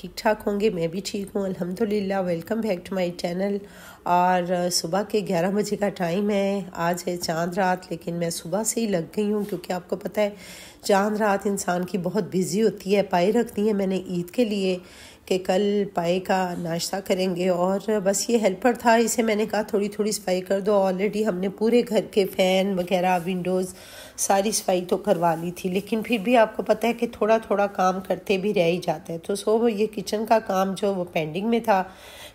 ठीक ठाक होंगे मैं भी ठीक हूँ अल्हम्दुलिल्लाह welcome back to my channel और सुबह के 11 बजे का टाइम है आज है चांद रात लेकिन मैं सुबह से ही लग गई हूँ क्योंकि आपको पता है चांद रात इंसान की बहुत बिज़ी होती है पाए रखती है मैंने ईद के लिए कि कल पाए का नाश्ता करेंगे और बस ये हेल्पर था इसे मैंने कहा थोड़ी थोड़ी सफाई कर दो ऑलरेडी हमने पूरे घर के फ़ैन वगैरह विंडोज़ सारी सफाई तो करवा ली थी लेकिन फिर भी आपको पता है कि थोड़ा थोड़ा काम करते भी रह ही जाते हैं तो सो ये किचन का काम जो वो पेंडिंग में था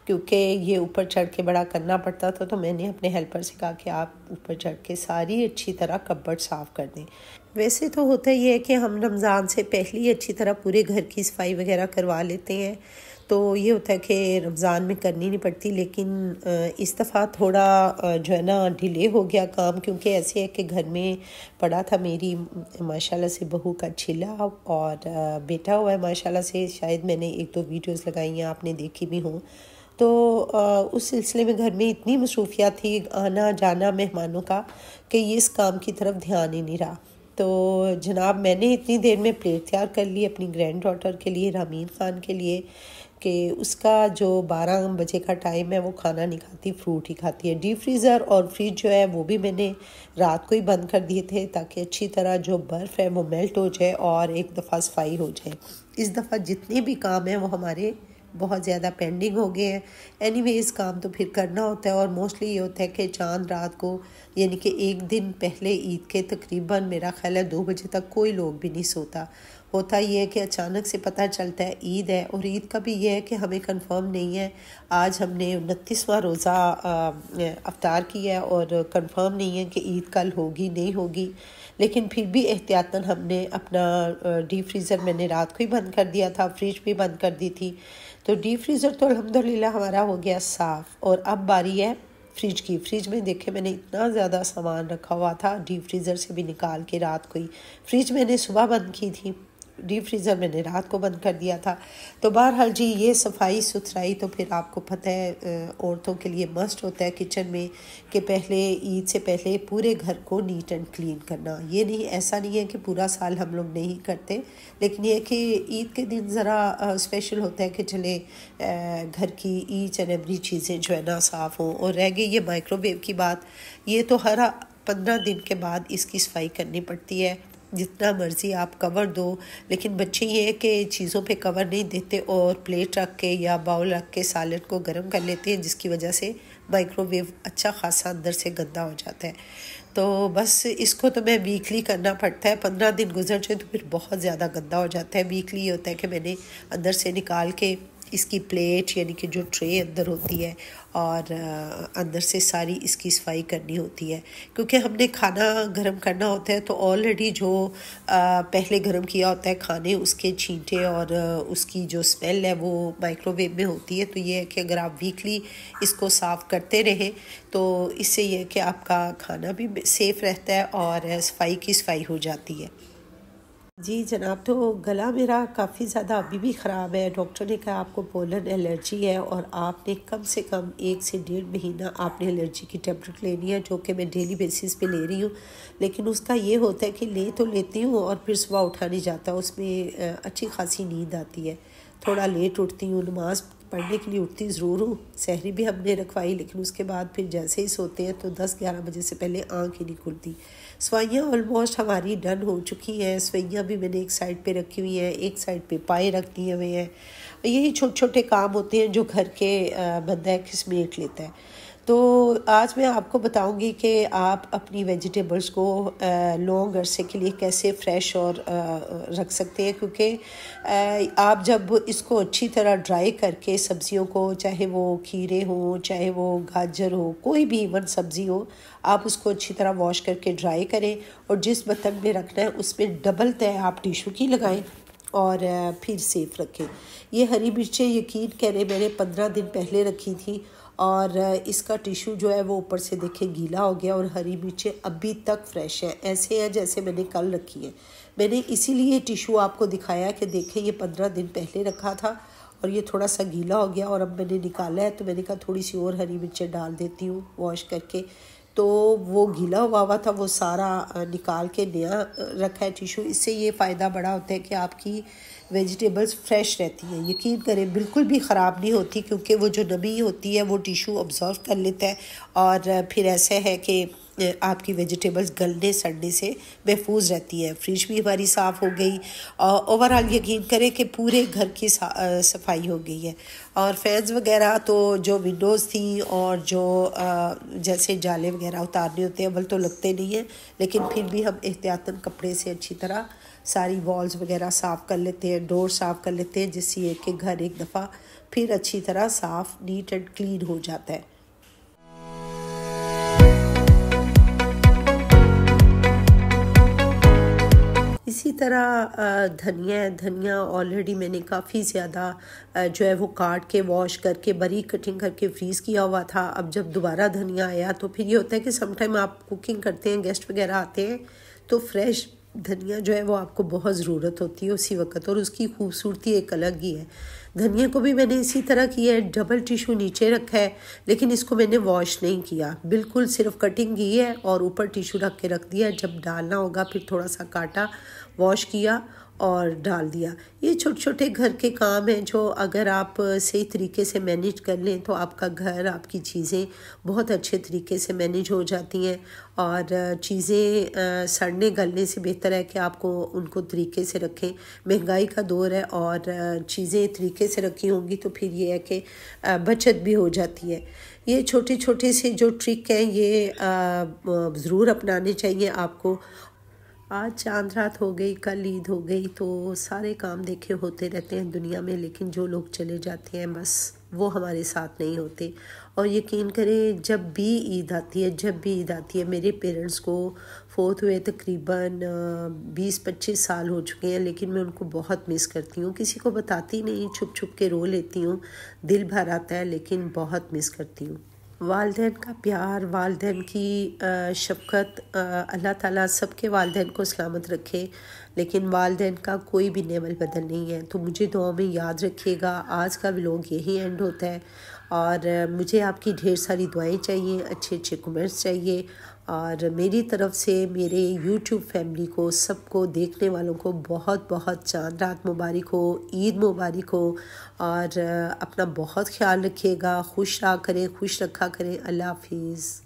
क्योंकि ये ऊपर चढ़ के बड़ा करना पड़ता था तो मैंने अपने हेल्पर से कहा कि आप ऊपर चढ़ के सारी अच्छी तरह कब्बड़ साफ़ कर दें वैसे तो होता ही है कि हम रमज़ान से पहले ही अच्छी तरह पूरे घर की सफाई वगैरह करवा लेते हैं तो ये होता है कि रमज़ान में करनी नहीं पड़ती लेकिन इस दफ़ा थोड़ा जो है ना डिले हो गया काम क्योंकि ऐसे है कि घर में पड़ा था मेरी माशाल्लाह से बहू का छिला और बेटा हुआ है माशाल्लाह से शायद मैंने एक दो वीडियोस लगाई हैं आपने देखी भी हों तो उस सिलसिले में घर में इतनी मसरूफियात थी आना जाना मेहमानों का कि ये इस काम की तरफ ध्यान ही नहीं रहा तो जनाब मैंने इतनी देर में प्लेट तैयार कर ली अपनी ग्रैंड डॉटर के लिए रामीन ख़ान के लिए कि उसका जो बारह बजे का टाइम है वो खाना नहीं खाती फ्रूट ही खाती है डीप फ्रीज़र और फ्रिज जो है वो भी मैंने रात को ही बंद कर दिए थे ताकि अच्छी तरह जो बर्फ़ है वो मेल्ट हो जाए और एक दफ़ा सफाई हो जाए इस दफ़ा जितने भी काम हैं वो हमारे बहुत ज़्यादा पेंडिंग हो गए हैं एनी इस काम तो फिर करना होता है और मोस्टली ये होता है कि चांद रात को यानी कि एक दिन पहले ईद के तकरीबन मेरा ख्याल है दो बजे तक कोई लोग भी नहीं सोता होता ये है कि अचानक से पता चलता है ईद है और ईद का भी ये है कि हमें कंफर्म नहीं है आज हमने उनतीसवा रोज़ा अवतार किया है और कंफर्म नहीं है कि ईद कल होगी नहीं होगी लेकिन फिर भी एहतियातन हमने अपना डीप फ्रीज़र मैंने रात को ही बंद कर दिया था फ्रिज भी बंद कर दी थी तो डीप फ्रीज़र तो अलहमदिल्ला हमारा हो गया साफ़ और अब बारी है फ्रिज की फ्रिज में देखे मैंने इतना ज़्यादा सामान रखा हुआ था डीप फ्रीज़र से भी निकाल के रात को ही फ्रिज मैंने सुबह बंद की थी डीप फ्रीज़र मैंने रात को बंद कर दिया था तो बहरहाल जी ये सफाई सुथराई तो फिर आपको पता है औरतों के लिए मस्ट होता है किचन में कि पहले ईद से पहले पूरे घर को नीट एंड क्लीन करना ये नहीं ऐसा नहीं है कि पूरा साल हम लोग नहीं करते लेकिन ये कि ईद के दिन ज़रा स्पेशल होता है कि चले घर की ईच एंड एवरी चीज़ें जो है ना साफ़ हों और रह गई ये माइक्रोवेव की बात ये तो हर पंद्रह दिन के बाद इसकी सफाई करनी पड़ती है जितना मर्ज़ी आप कवर दो लेकिन बच्चे ये कि चीज़ों पे कवर नहीं देते और प्लेट रख के या बाउल रख के सैलड को गर्म कर लेते हैं जिसकी वजह से माइक्रोवेव अच्छा खासा अंदर से गंदा हो जाता है तो बस इसको तो मैं वीकली करना पड़ता है पंद्रह दिन गुजर जाए तो फिर बहुत ज़्यादा गंदा हो जाता है वीकली होता है कि मैंने अंदर से निकाल के इसकी प्लेट यानी कि जो ट्रे अंदर होती है और अंदर से सारी इसकी सफाई करनी होती है क्योंकि हमने खाना गर्म करना होता है तो ऑलरेडी जो पहले गर्म किया होता है खाने उसके छींटे और उसकी जो स्मेल है वो माइक्रोवेव में होती है तो ये है कि अगर आप वीकली इसको साफ़ करते रहें तो इससे यह है कि आपका खाना भी सेफ़ रहता है और सफाई की सफाई हो जाती है जी जनाब तो गला मेरा काफ़ी ज़्यादा अभी भी ख़राब है डॉक्टर ने कहा आपको पोलन एलर्जी है और आपने कम से कम एक से डेढ़ महीना आपने एलर्जी की टेबलेट लेनी है जो कि मैं डेली बेसिस पे ले रही हूँ लेकिन उसका ये होता है कि ले तो लेती हूँ और फिर सुबह उठाने जाता उसमें अच्छी खासी नींद आती है थोड़ा लेट उठती हूँ नमाज पढ़ने के लिए उठती ज़रूर हूँ सहरी भी हमने रखवाई लेकिन उसके बाद फिर जैसे ही सोते हैं तो दस ग्यारह बजे से पहले आँख ही नहीं खुलती सवाइयाँ ऑलमोस्ट हमारी डन हो चुकी हैं सवैयाँ भी मैंने एक साइड पे रखी हुई है एक साइड पे पाए रख दिए हुए हैं यही छोटे छोटे काम होते हैं जो घर के बंदा है खिसमेट लेता है तो आज मैं आपको बताऊंगी कि आप अपनी वेजिटेबल्स को लॉन्ग अरसे के लिए कैसे फ्रेश और रख सकते हैं क्योंकि आप जब इसको अच्छी तरह ड्राई करके सब्जियों को चाहे वो खीरे हो चाहे वो गाजर हो कोई भी इवन सब्ज़ी हो आप उसको अच्छी तरह वॉश करके ड्राई करें और जिस बर्तन में रखना है उसमें डबल तय आप टिशू की लगाएं और फिर सेफ रखें ये हरी मिर्चें यकीन करें मैंने पंद्रह दिन पहले रखी थी और इसका टिश्यू जो है वो ऊपर से देखें गीला हो गया और हरी मिर्चें अभी तक फ्रेश है ऐसे है जैसे मैंने कल रखी है मैंने इसीलिए टिश्यू आपको दिखाया कि देखें ये पंद्रह दिन पहले रखा था और ये थोड़ा सा गीला हो गया और अब मैंने निकाला है तो मैंने कहा थोड़ी सी और हरी मिर्चें डाल देती हूँ वॉश करके तो वो घिला हुआ हुआ था वो सारा निकाल के नया रखा है टिशू इससे ये फ़ायदा बड़ा होता है कि आपकी वेजिटेबल्स फ्रेश रहती हैं यकीन करें बिल्कुल भी ख़राब नहीं होती क्योंकि वो जो नमी होती है वो टिशू अब्जॉर्व कर लेता है और फिर ऐसे है कि आपकी वेजिटेबल्स गलने सड़ने से महफूज रहती है फ्रिज भी हमारी साफ़ हो गई और ओवरऑल यकीन करें कि पूरे घर की सफाई हो गई है और फैंस वगैरह तो जो विंडोज़ थी और जो जैसे जाले वगैरह उतारने होते हैं अवल तो लगते नहीं हैं लेकिन फिर भी हम एहतियातन कपड़े से अच्छी तरह सारी वॉल्स वगैरह साफ़ कर लेते हैं डोर साफ़ कर लेते हैं जिससे एक घर एक दफ़ा फिर अच्छी तरह साफ़ नीट एंड क्लीन हो जाता है इसी तरह धनिया धनिया ऑलरेडी मैंने काफ़ी ज़्यादा जो है वो काट के वॉश करके बारीक कटिंग करके फ्रीज़ किया हुआ था अब जब दोबारा धनिया आया तो फिर ये होता है कि समटाइम आप कुकिंग करते हैं गेस्ट वगैरह आते हैं तो फ्रेश धनिया जो है वो आपको बहुत ज़रूरत होती है उसी वक्त और उसकी खूबसूरती एक अलग ही है धनिया को भी मैंने इसी तरह किया है डबल टिशू नीचे रखा है लेकिन इसको मैंने वॉश नहीं किया बिल्कुल सिर्फ कटिंग की है और ऊपर टिशू रख के रख दिया जब डालना होगा फिर थोड़ा सा काटा वॉश किया और डाल दिया ये छोटे छोटे घर के काम हैं जो अगर आप सही तरीके से मैनेज कर लें तो आपका घर आपकी चीज़ें बहुत अच्छे तरीके से मैनेज हो जाती हैं और चीज़ें सड़ने गलने से बेहतर है कि आपको उनको तरीके से रखें महंगाई का दौर है और चीज़ें तरीके से रखी होंगी तो फिर ये है कि बचत भी हो जाती है ये छोटे छोटे से जो ट्रिक हैं ये ज़रूर अपनाने चाहिए आपको आज चांद रात हो गई कल ईद हो गई तो सारे काम देखे होते रहते हैं दुनिया में लेकिन जो लोग चले जाते हैं बस वो हमारे साथ नहीं होते और यकीन करें जब भी ईद आती है जब भी ईद आती है मेरे पेरेंट्स को फोर्थ हुए तकरीबन बीस पच्चीस साल हो चुके हैं लेकिन मैं उनको बहुत मिस करती हूँ किसी को बताती नहीं छुप छुप के रो लेती हूँ दिल भर आता है लेकिन बहुत मिस करती हूँ वालदे का प्यार वालदे की शफकत अल्लाह ताला सबके वालदे को सलामत रखे लेकिन वालदे का कोई भी नेमल बदल नहीं है तो मुझे दुआ में याद रखिएगा आज का व्लॉग यही एंड होता है और मुझे आपकी ढेर सारी दुआएं चाहिए अच्छे अच्छे कमेंट्स चाहिए और मेरी तरफ से मेरे यूट्यूब फैमिली को सबको देखने वालों को बहुत बहुत चांद रात मुबारक हो ईद मुबारक हो और अपना बहुत ख्याल रखिएगा खुश रहा करें खुश रखा करें अल्लाह हाफिज़